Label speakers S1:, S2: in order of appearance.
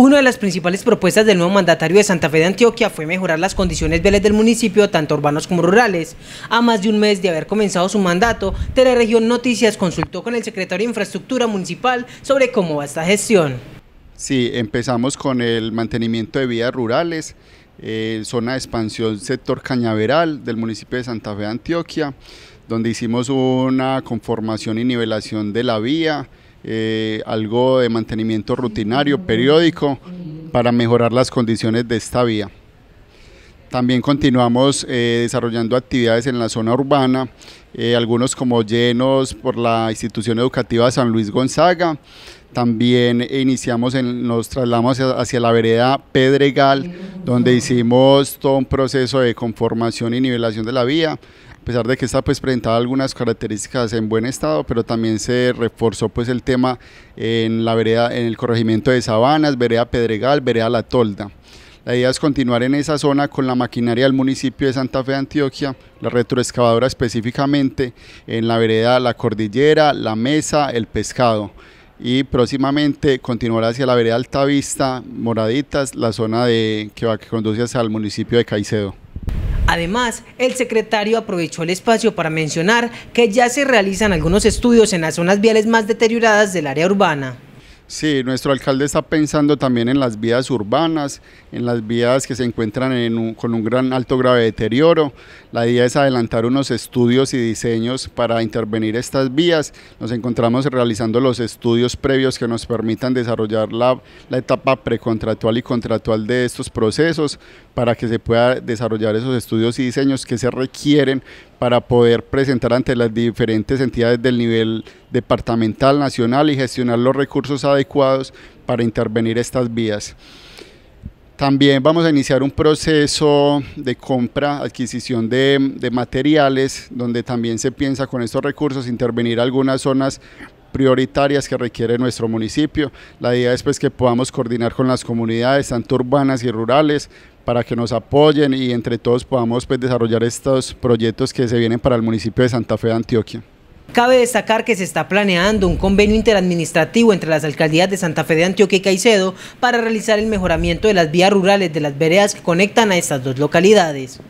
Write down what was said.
S1: Una de las principales propuestas del nuevo mandatario de Santa Fe de Antioquia fue mejorar las condiciones viales del municipio, tanto urbanos como rurales. A más de un mes de haber comenzado su mandato, Teleregión Noticias consultó con el secretario de Infraestructura Municipal sobre cómo va esta gestión.
S2: Sí, empezamos con el mantenimiento de vías rurales, eh, zona de expansión sector cañaveral del municipio de Santa Fe de Antioquia, donde hicimos una conformación y nivelación de la vía, eh, algo de mantenimiento rutinario, periódico, para mejorar las condiciones de esta vía. También continuamos eh, desarrollando actividades en la zona urbana, eh, algunos como llenos por la institución educativa San Luis Gonzaga. También iniciamos, nos trasladamos hacia, hacia la vereda Pedregal, donde hicimos todo un proceso de conformación y nivelación de la vía, a pesar de que está pues presentaba algunas características en buen estado, pero también se reforzó pues el tema en la vereda, en el corregimiento de Sabanas, vereda Pedregal, vereda La Tolda. La idea es continuar en esa zona con la maquinaria del municipio de Santa Fe de Antioquia, la retroexcavadora específicamente en la vereda La Cordillera, La Mesa, El Pescado y próximamente continuar hacia la vereda Altavista, Moraditas, la zona de, que, va, que conduce hacia el municipio de Caicedo.
S1: Además, el secretario aprovechó el espacio para mencionar que ya se realizan algunos estudios en las zonas viales más deterioradas del área urbana.
S2: Sí, nuestro alcalde está pensando también en las vías urbanas, en las vías que se encuentran con un gran alto grave deterioro. La idea es adelantar unos estudios y diseños para intervenir estas vías. Nos encontramos realizando los estudios previos que nos permitan desarrollar la, etapa precontratual y contractual de estos procesos para que se pueda desarrollar esos estudios y diseños que se requieren para poder presentar ante las diferentes entidades del nivel departamental, nacional y gestionar los recursos adecuados para intervenir estas vías. También vamos a iniciar un proceso de compra, adquisición de, materiales, donde también se piensa con estos recursos intervenir algunas zonas prioritarias que requiere nuestro municipio. La idea es pues, que podamos coordinar con las comunidades, tanto urbanas y rurales, para que nos apoyen y entre todos podamos pues, desarrollar estos proyectos que se vienen para el municipio de Santa Fe de Antioquia.
S1: Cabe destacar que se está planeando un convenio interadministrativo entre las alcaldías de Santa Fe de Antioquia y Caicedo para realizar el mejoramiento de las vías rurales de las veredas que conectan a estas dos localidades.